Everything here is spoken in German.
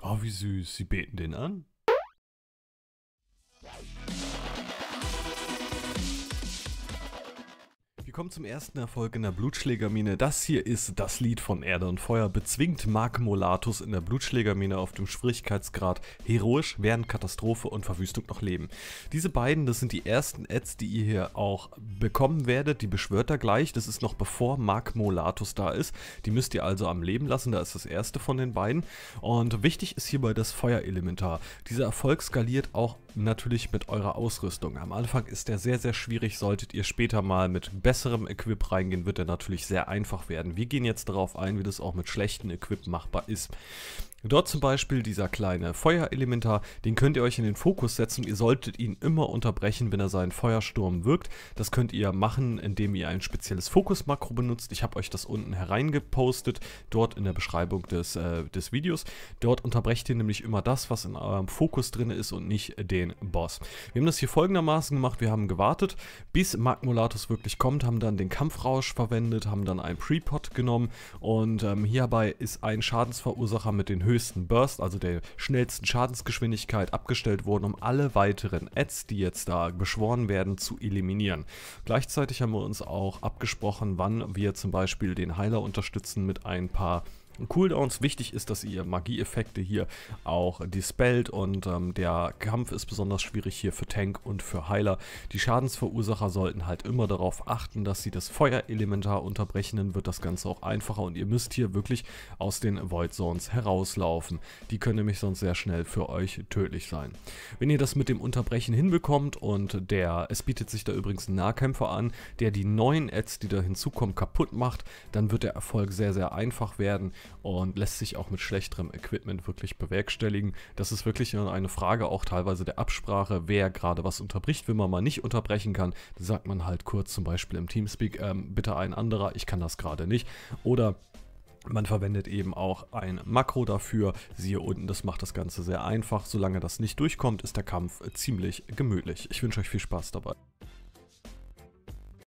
Oh, wie süß. Sie beten den an. Willkommen zum ersten Erfolg in der Blutschlägermine. Das hier ist das Lied von Erde und Feuer. Bezwingt Mark Molatus in der Blutschlägermine auf dem Schwierigkeitsgrad heroisch, während Katastrophe und Verwüstung noch leben. Diese beiden, das sind die ersten Ads, die ihr hier auch bekommen werdet. Die beschwört er gleich. Das ist noch bevor Mark Molatus da ist. Die müsst ihr also am Leben lassen. Da ist das erste von den beiden. Und wichtig ist hierbei das Feuerelementar. Dieser Erfolg skaliert auch natürlich mit eurer Ausrüstung. Am Anfang ist der sehr, sehr schwierig. Solltet ihr später mal mit besseren besserem Equip reingehen, wird er natürlich sehr einfach werden. Wir gehen jetzt darauf ein, wie das auch mit schlechtem Equip machbar ist. Dort zum Beispiel dieser kleine Feuerelementar, den könnt ihr euch in den Fokus setzen. Ihr solltet ihn immer unterbrechen, wenn er seinen Feuersturm wirkt. Das könnt ihr machen, indem ihr ein spezielles Fokus-Makro benutzt. Ich habe euch das unten hereingepostet, dort in der Beschreibung des, äh, des Videos. Dort unterbrecht ihr nämlich immer das, was in eurem Fokus drin ist und nicht den Boss. Wir haben das hier folgendermaßen gemacht. Wir haben gewartet, bis Magmolatus wirklich kommt, haben dann den Kampfrausch verwendet, haben dann einen pre Prepot genommen und ähm, hierbei ist ein Schadensverursacher mit den höchsten Burst, also der schnellsten Schadensgeschwindigkeit, abgestellt wurden, um alle weiteren Ads, die jetzt da beschworen werden, zu eliminieren. Gleichzeitig haben wir uns auch abgesprochen, wann wir zum Beispiel den Heiler unterstützen mit ein paar Cooldowns. Wichtig ist, dass ihr Magieeffekte hier auch dispellt und ähm, der Kampf ist besonders schwierig hier für Tank und für Heiler. Die Schadensverursacher sollten halt immer darauf achten, dass sie das Feuerelementar unterbrechen, dann wird das Ganze auch einfacher und ihr müsst hier wirklich aus den Void Zones herauslaufen. Die können nämlich sonst sehr schnell für euch tödlich sein. Wenn ihr das mit dem Unterbrechen hinbekommt und der, es bietet sich da übrigens ein Nahkämpfer an, der die neuen Ads, die da hinzukommen, kaputt macht, dann wird der Erfolg sehr, sehr einfach werden und lässt sich auch mit schlechterem Equipment wirklich bewerkstelligen. Das ist wirklich eine Frage auch teilweise der Absprache, wer gerade was unterbricht. Wenn man mal nicht unterbrechen kann, sagt man halt kurz zum Beispiel im Teamspeak, ähm, bitte ein anderer, ich kann das gerade nicht. Oder man verwendet eben auch ein Makro dafür. Siehe unten, das macht das Ganze sehr einfach. Solange das nicht durchkommt, ist der Kampf ziemlich gemütlich. Ich wünsche euch viel Spaß dabei.